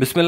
बिसमीम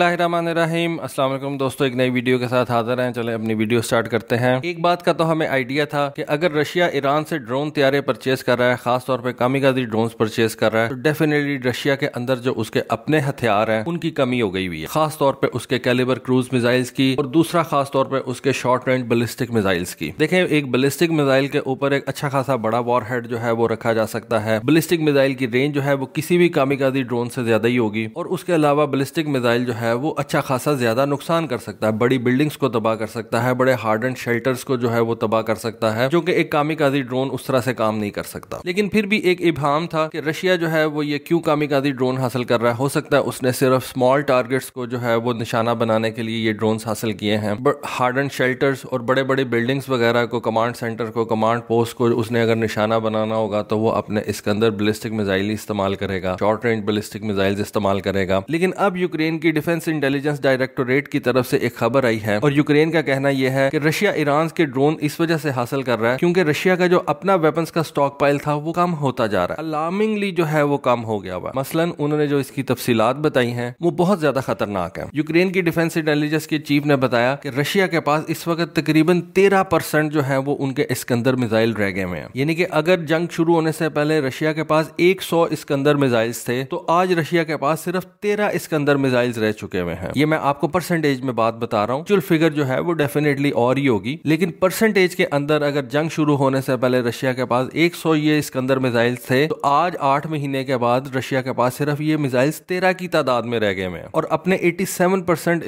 वालेकुम दोस्तों एक नई वीडियो के साथ हाजिर हैं चले अपनी वीडियो स्टार्ट करते हैं एक बात का तो हमें आइडिया था कि अगर रशिया ईरान से ड्रोन तैयारे परचेस कर रहा है खासतौर पर कामिकाजी ड्रोन परचेज कर रहा है तो डेफिनेटली रशिया के अंदर जो उसके अपने हथियार हैं उनकी कमी हो गई हुई है खासतौर पर उसके कैलिबर क्रूज मिजाइल्स की और दूसरा खासतौर पर उसके शॉर्ट रेंज बलिस्टिक मिजाइल्स की देखें एक बलिस्टिक मिजाइल के ऊपर एक अच्छा खासा बड़ा वॉर हेड जो है वो रखा जा सकता है बलिस्टिक मिजाइल की रेंज जो है वो किसी भी कामिकाजी ड्रोन से ज्यादा ही होगी और उसके अलावा बलिस्टिक मिजाइल मिसाइल जो है वो अच्छा खासा ज़्यादा नुकसान कर सकता है बड़ी बिल्डिंग्स को तबाह कर सकता है बड़े हार्ड एंड शेल्टर्स को जो है वो तबाह कर सकता है जो कि एक कामिकाजी ड्रोन उस तरह से काम नहीं कर सकता लेकिन फिर भी एक इबहम था कि रशिया जो है वो ये क्यों कामिकाजी ड्रोन हासिल कर रहा है हो सकता है उसने सिर्फ स्मॉल टारगेट्स को जो है वो निशाना बनाने के लिए ये ड्रोन हासिल किए हैं हार्ड एंड शेल्टर्स और बड़े बड़े बिल्डिंग्स वगैरह को कमांड सेंटर को कमांड पोस्ट को उसने अगर निशाना बनाना होगा तो वो अपने इसके अंदर बलिस्टिक मिजाइल इस्तेमाल करेगा शॉर्ट रेंज बलिस्टिक मिजाइल इस्तेमाल करेगा लेकिन अब यूक्रेन की डिफेंस इंटेलिजेंस डायरेक्टोरेट की तरफ से एक खबर आई है और यूक्रेन का कहना यह है कि रशिया ईरान के ड्रोन इस वजह से हासिल कर रहा है क्योंकि रशिया का जो अपना वेपन्स का स्टॉक पाइल था वो कम होता जा रहा है अलार्मिंगली जो है वो कम हो गया हुआ मसलन उन्होंने जो इसकी तफसीलात बताई हैं वो बहुत ज्यादा खतरनाक है यूक्रेन की डिफेंस इंटेलिजेंस के चीफ ने बताया कि रशिया के पास इस वक्त तकरीबन तेरह परसेंट जो है वो उनके स्कंदर मिजाइल रह गए हुए हैं यानी कि अगर जंग शुरू होने से पहले रशिया के पास एक सौ इसकंदर मिजाइल्स थे तो आज रशिया के पास सिर्फ तेरह स्कंदर मिजाइल सेल्स रह चुके हुए हैं ये मैं आपको परसेंटेज में बात बता रहा हूँ फिगर जो है वो डेफिनेटली और ही होगी लेकिन परसेंटेज के अंदर अगर जंग शुरू होने से पहले रशिया के पास एक ये अंदर मिजाइल थे तो आज आठ महीने के बाद रशिया के पास सिर्फ ये मिसाइल्स तेरह की तादाद में रह गए हैं और अपने 87 परसेंट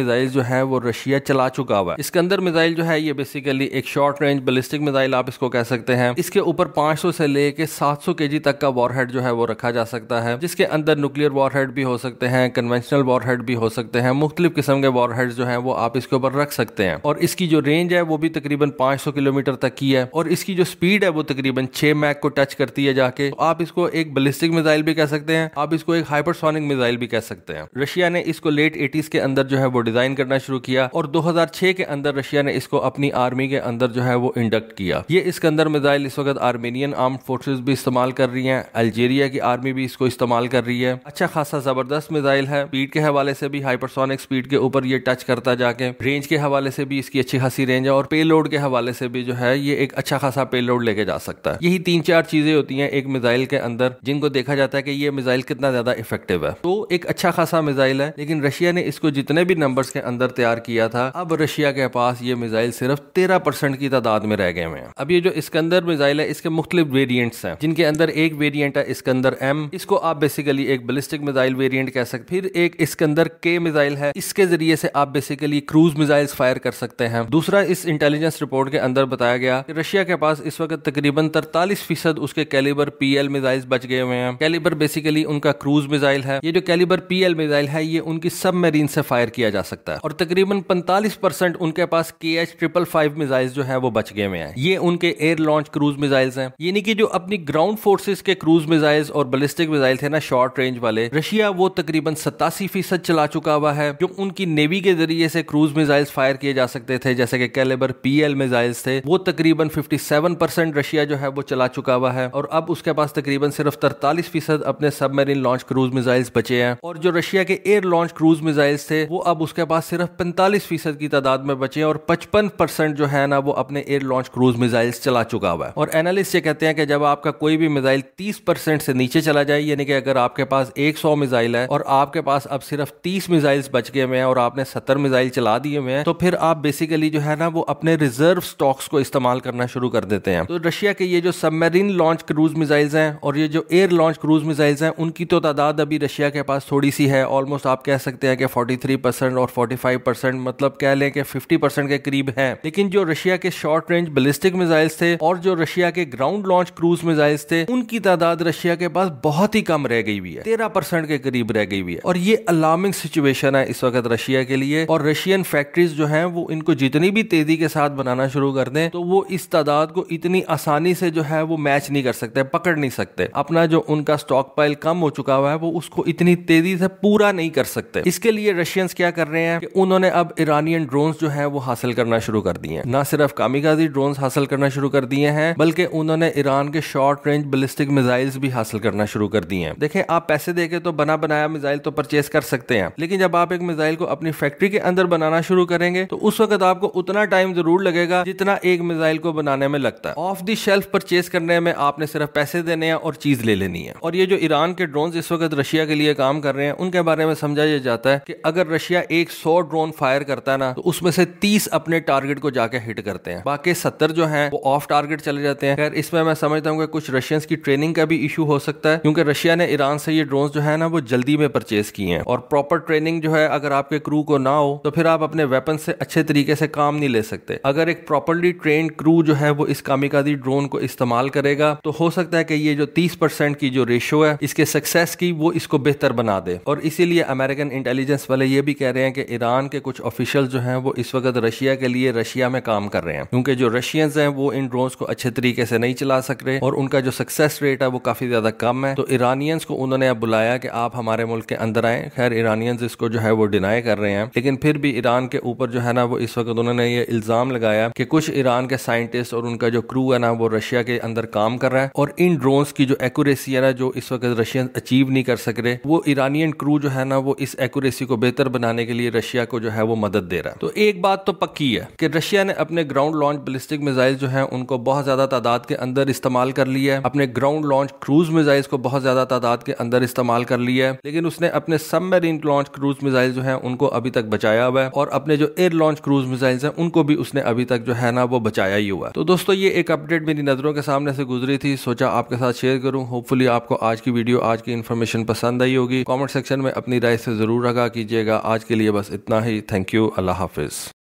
मिसाइल जो है वो रशिया चला चुका हुआ है इसकंदर मिसाइल जो है ये बेसिकली एक शॉर्ट रेंज बलिस्टिक मिसाइल आप इसको कह सकते हैं इसके ऊपर 500 से लेके 700 केजी तक का वॉरहेड जो है वो रखा जा सकता है जिसके अंदर न्यूक्लियर वॉरहेड भी हो सकते हैं कन्वेंशनल एक्सटर्नल वॉर हेड भी हो सकते हैं मुख्तलिफ किस्म के वॉर हेड जो है वो आप इसके ऊपर रख सकते हैं और इसकी जो रेंज है वो भी तकरीबन पांच सौ किलोमीटर तक की है और इसकी जो स्पीड है वो तकरीबन छह मैक को टच करती है जाके तो आप इसको एक बलिस्टिक मिजाइल भी कह सकते हैं आप इसको एक हाइपरसोनिक मिजाइल भी कह सकते हैं रशिया ने इसको लेट एटीज के अंदर जो है वो डिजाइन करना शुरू किया और दो के अंदर रशिया ने इसको अपनी आर्मी के अंदर जो है वो इंडक्ट किया ये इसके अंदर मिजाइल इस वक्त आर्मेनियन आर्म फोर्सेज भी इस्तेमाल कर रही है अल्जीरिया की आर्मी भी इसको इस्तेमाल कर रही है अच्छा खासा जबरदस्त मिजाइल है स्पीड के हवाले से भी हाइपरसोनिक स्पीड के ऊपर ये टच करता जाके रेंज के हवाले से भी इसकी अच्छी खासी रेंज है और पे लोड के हवाले से भी जो है ये एक अच्छा खासा पे लोड लेके जा सकता है यही तीन चार चीजें होती हैं एक मिसाइल के अंदर जिनको देखा जाता है कि ये मिसाइल कितना ज्यादा इफेक्टिव है तो एक अच्छा खासा मिसाइल है लेकिन रशिया ने इसको जितने भी नंबर के अंदर तैयार किया था अब रशिया के पास ये मिसाइल सिर्फ तेरह परसेंट की तादाद में रह गए हैं अब ये जो इसकंदर मिसाइल है इसके मुख्तलिफ वेरियंट हैं जिनके अंदर एक वेरियंट है इसकंदर एम इसको आप बेसिकली एक बलिस्टिक मिसाइल वेरियंट कह सकते फिर एक इसके अंदर के मिसाइल है इसके जरिए से आप बेसिकली क्रूज मिसाइल्स फायर कर सकते हैं दूसरा इस इंटेलिजेंस रिपोर्ट के अंदर बताया गया कि रशिया के पास इस वक्त तकरीबन तरतालीस फीसद उसके कैलिबर पी एल मिसाइल्स बच गए हुए हैं कैलिबर बेसिकली उनका क्रूज मिसाइल है ये जो कैलिबर पी एल मिसाइल है ये उनकी सब मेरीन से फायर किया जा सकता है और तकरीबन पैंतालीस परसेंट उनके पास के एच ट्रिपल फाइव मिजाइल जो है वो बच गए हुए हैं ये उनके एयर लॉन्च क्रूज मिसाइल्स हैं यानी कि जो अपनी ग्राउंड फोर्सेज के क्रूज मिसाइल्स और बलिस्टिक मिसाइल थे ना शॉर्ट रेंज वाले रशिया वो तकरीबन सतासी फीसद चला चुका हुआ है जो उनकी नेवी के जरिए से क्रूज मिसाइल्स फायर किए जा सकते थे जैसे कि कैलेबर पीएल मिसाइल्स थे वो तकरीबन 57 परसेंट रशिया जो है वो चला चुका हुआ है और अब उसके पास तकरीबन सिर्फ तरतालीस फीसद अपने सबमरीन लॉन्च क्रूज मिसाइल्स बचे हैं और जो रशिया के एयर लॉन्च क्रूज मिसाइल्स थे वो अब उसके पास सिर्फ पैंतालीस फीसद की तादाद में बचे हैं और पचपन परसेंट जो है ना वो अपने एयर लॉन्च क्रूज मिसाइल्स चला चुका हुआ है और एनालिस्ट ये कहते हैं कि जब आपका कोई भी मिसाइल तीस परसेंट से नीचे चला जाए यानी कि अगर आपके पास एक सौ मिसाइल है और आपके पास अब सिर्फ तीस मिसाइल्स बच गए हुए हैं और आपने सत्तर मिसाइल चला दिए हुए हैं तो फिर आप बेसिकली जो है ना वो अपने रिजर्व स्टॉक्स को इस्तेमाल करना शुरू कर देते हैं तो रशिया के ये जो सबमरीन लॉन्च क्रूज मिसाइल्स हैं और ये जो एयर लॉन्च क्रूज मिसाइल्स हैं उनकी तो तादाद अभी रशिया के पास थोड़ी सी है ऑलमोस्ट आप कह सकते हैं कि थ्री परसेंट और फाइव परसेंट मतलब कह लें कि फिफ्टी परसेंट के करीब है लेकिन जो रशिया के शॉर्ट रेंज बलिस्टिक मिसाइल्स थे और जो रशिया के ग्राउंड लॉन्च क्रूज मिसाइल्स थे उनकी तादाद रशिया के पास बहुत ही कम रह गई हुई है तेरह परसेंट के करीब रह गई हुई है और ये अलार्मिंग सिचुएशन है इस वक्त रशिया के लिए और रशियन फैक्ट्रीज जो हैं वो इनको जितनी भी तेजी के साथ बनाना शुरू कर दें तो वो इस तादाद को इतनी आसानी से जो है वो मैच नहीं कर सकते पकड़ नहीं सकते अपना जो उनका स्टॉक पाइल कम हो चुका हुआ है वो उसको इतनी तेजी से पूरा नहीं कर सकते इसके लिए रशियंस क्या कर रहे हैं कि उन्होंने अब ईरानियन ड्रोन जो है वो हासिल करना शुरू कर दिए हैं ना सिर्फ कामिकाजी ड्रोन हासिल करना शुरू कर दिए हैं बल्कि उन्होंने ईरान के शॉर्ट रेंज बलिस्टिक मिसाइल्स भी हासिल करना शुरू कर दिए हैं देखें आप पैसे देके तो बना बनाया मिसाइल तो परचेस कर सकते हैं लेकिन जब आप एक मिसाइल को अपनी फैक्ट्री के अंदर बनाना शुरू करेंगे तो उस वक्त आपको उतना टाइम जरूर लगेगा जितना एक मिसाइल को बनाने में लगता है ऑफ दी शेल्फ परचेज करने में आपने सिर्फ पैसे देने हैं और चीज ले लेनी है और ये जो ईरान के ड्रोन इस वक्त रशिया के लिए काम कर रहे हैं उनके बारे में समझा यह जाता है कि अगर रशिया एक सौ ड्रोन फायर करता है ना तो उसमें से तीस अपने टारगेट को जाके हिट करते हैं बाकी सत्तर जो है वो ऑफ टारगेट चले जाते हैं खैर इसमें मैं समझता हूँ कि कुछ रशियंस की ट्रेनिंग का भी इशू हो सकता है क्योंकि रशिया ने ईरान से ये ड्रोन जो है ना वो जल्दी में परचेज किए हैं और प्रॉपर ट्रेनिंग जो है अगर आपके क्रू को ना हो तो फिर आप अपने वेपन से अच्छे तरीके से काम नहीं ले सकते अगर एक प्रॉपरली ट्रेन क्रू जो है वो इस कामिकाजी ड्रोन को इस्तेमाल करेगा तो हो सकता है कि ये जो तीस परसेंट की जो रेशो है इसके सक्सेस की वो इसको बेहतर बना दे और इसीलिए अमेरिकन इंटेलिजेंस वाले ये भी कह रहे हैं कि ईरान के कुछ ऑफिशियल जो हैं वो इस वक्त रशिया के लिए रशिया में काम कर रहे हैं क्योंकि जो रशियंस हैं वो इन ड्रोन्स को अच्छे तरीके से नहीं चला सक रहे और उनका जो सक्सेस रेट है वो काफी ज्यादा कम है तो ईरानियंस को उन्होंने अब बुलाया कि आप हमारे मुल्क के अंदर आए खैर ईरानियन इसको जो है वो डिनाई कर रहे हैं लेकिन फिर भी ईरान के ऊपर जो है ना वो इस वक्त उन्होंने ये इल्ज़ाम लगाया कि कुछ ईरान के साइंटिस्ट और उनका जो क्रू है ना वो रशिया के अंदर काम कर रहा है और इन ड्रोन की जो एक्यूरेसी है ना जो इस वक्त रशियन अचीव नहीं कर सक रहे वो ईरानियन क्रू जो है ना वो इस एक्यूरेसी को बेहतर बनाने के लिए रशिया को जो है वो मदद दे रहा है तो एक बात तो पक्की है कि रशिया ने अपने ग्राउंड लॉन्च बलिस्टिक मिसाइल जो है उनको बहुत ज्यादा तादाद के अंदर इस्तेमाल कर लिया है अपने ग्राउंड लॉन्च क्रूज मिसाइल को बहुत ज्यादा तादाद के अंदर इस्तेमाल कर लिया है लेकिन उसने अपने सब सबमरीन लॉन्च क्रूज मिसाइल जो है उनको अभी तक बचाया हुआ है और अपने जो एयर लॉन्च क्रूज मिसाइल है उनको भी उसने अभी तक जो है ना वो बचाया ही हुआ है तो दोस्तों ये एक अपडेट मेरी नजरों के सामने से गुजरी थी सोचा आपके साथ शेयर करूं होपफुली आपको आज की वीडियो आज की इन्फॉर्मेशन पसंद आई होगी कॉमेंट सेक्शन में अपनी राय से जरूर आगा कीजिएगा आज के लिए बस इतना ही थैंक यू अल्लाह हाफिज